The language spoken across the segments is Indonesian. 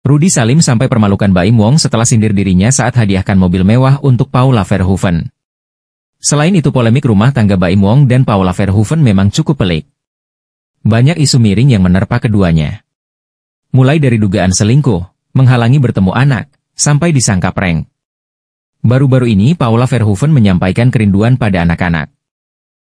Rudi Salim sampai permalukan Baim Wong setelah sindir dirinya saat hadiahkan mobil mewah untuk Paula Verhoeven. Selain itu polemik rumah tangga Baim Wong dan Paula Verhoeven memang cukup pelik. Banyak isu miring yang menerpa keduanya. Mulai dari dugaan selingkuh, menghalangi bertemu anak, sampai disangka prank. Baru-baru ini Paula Verhoeven menyampaikan kerinduan pada anak-anak.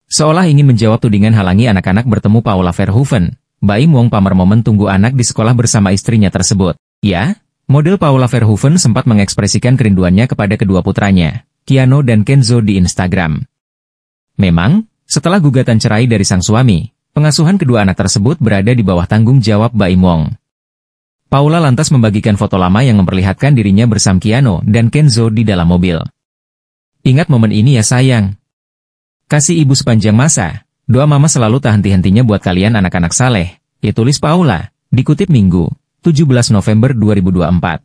Seolah ingin menjawab tudingan halangi anak-anak bertemu Paula Verhoeven, Baim Wong pamer momen tunggu anak di sekolah bersama istrinya tersebut. Ya, model Paula Verhoeven sempat mengekspresikan kerinduannya kepada kedua putranya, Kiano dan Kenzo di Instagram. Memang, setelah gugatan cerai dari sang suami, pengasuhan kedua anak tersebut berada di bawah tanggung jawab Baim Wong. Paula lantas membagikan foto lama yang memperlihatkan dirinya bersama Kiano dan Kenzo di dalam mobil. Ingat momen ini ya sayang. Kasih ibu sepanjang masa, doa mama selalu tak henti-hentinya buat kalian anak-anak saleh, ya tulis Paula, dikutip Minggu. 17 November 2024.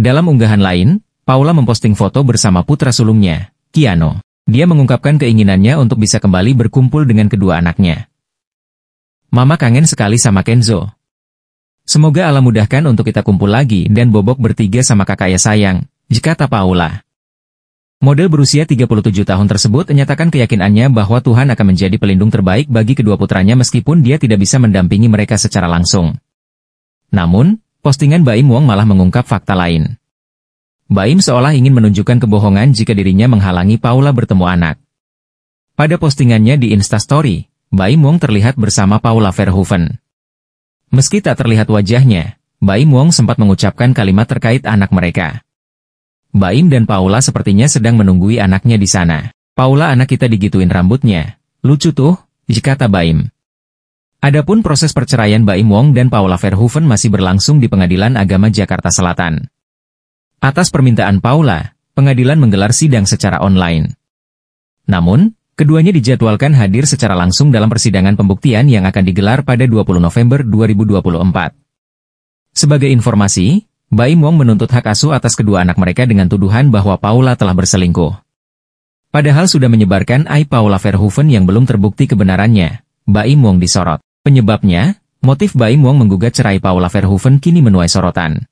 Dalam unggahan lain, Paula memposting foto bersama putra sulungnya, Kiano. Dia mengungkapkan keinginannya untuk bisa kembali berkumpul dengan kedua anaknya. Mama kangen sekali sama Kenzo. Semoga Allah mudahkan untuk kita kumpul lagi dan bobok bertiga sama kakak ya sayang, jika Paula. Model berusia 37 tahun tersebut menyatakan keyakinannya bahwa Tuhan akan menjadi pelindung terbaik bagi kedua putranya meskipun dia tidak bisa mendampingi mereka secara langsung. Namun, postingan Baim Wong malah mengungkap fakta lain. Baim seolah ingin menunjukkan kebohongan jika dirinya menghalangi Paula bertemu anak. Pada postingannya di Instastory, Baim Wong terlihat bersama Paula Verhoeven. Meski tak terlihat wajahnya, Baim Wong sempat mengucapkan kalimat terkait anak mereka. Baim dan Paula sepertinya sedang menunggui anaknya di sana. Paula anak kita digituin rambutnya. Lucu tuh, jika kata Baim. Adapun proses perceraian Baim Wong dan Paula Verhoeven masih berlangsung di Pengadilan Agama Jakarta Selatan. Atas permintaan Paula, pengadilan menggelar sidang secara online. Namun, keduanya dijadwalkan hadir secara langsung dalam persidangan pembuktian yang akan digelar pada 20 November 2024. Sebagai informasi, Baim Wong menuntut hak asuh atas kedua anak mereka dengan tuduhan bahwa Paula telah berselingkuh. Padahal sudah menyebarkan Ai Paula Verhoeven yang belum terbukti kebenarannya, Baim Wong disorot. Penyebabnya, motif Baim Wong menggugat cerai Paula Verhoeven kini menuai sorotan.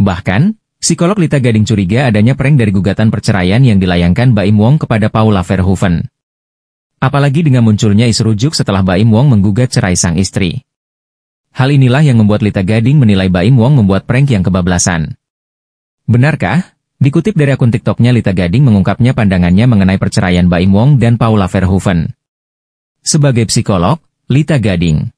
Bahkan, psikolog Lita Gading curiga adanya prank dari gugatan perceraian yang dilayangkan Baim Wong kepada Paula Verhoeven. Apalagi dengan munculnya isu rujuk setelah Baim Wong menggugat cerai sang istri. Hal inilah yang membuat Lita Gading menilai Baim Wong membuat prank yang kebablasan. Benarkah? Dikutip dari akun TikToknya Lita Gading mengungkapnya pandangannya mengenai perceraian Baim Wong dan Paula Verhoeven. Sebagai psikolog, Lita Gading